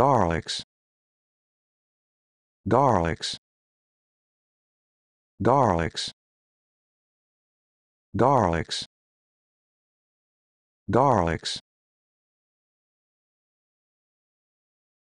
garlics garlics garlics garlics garlics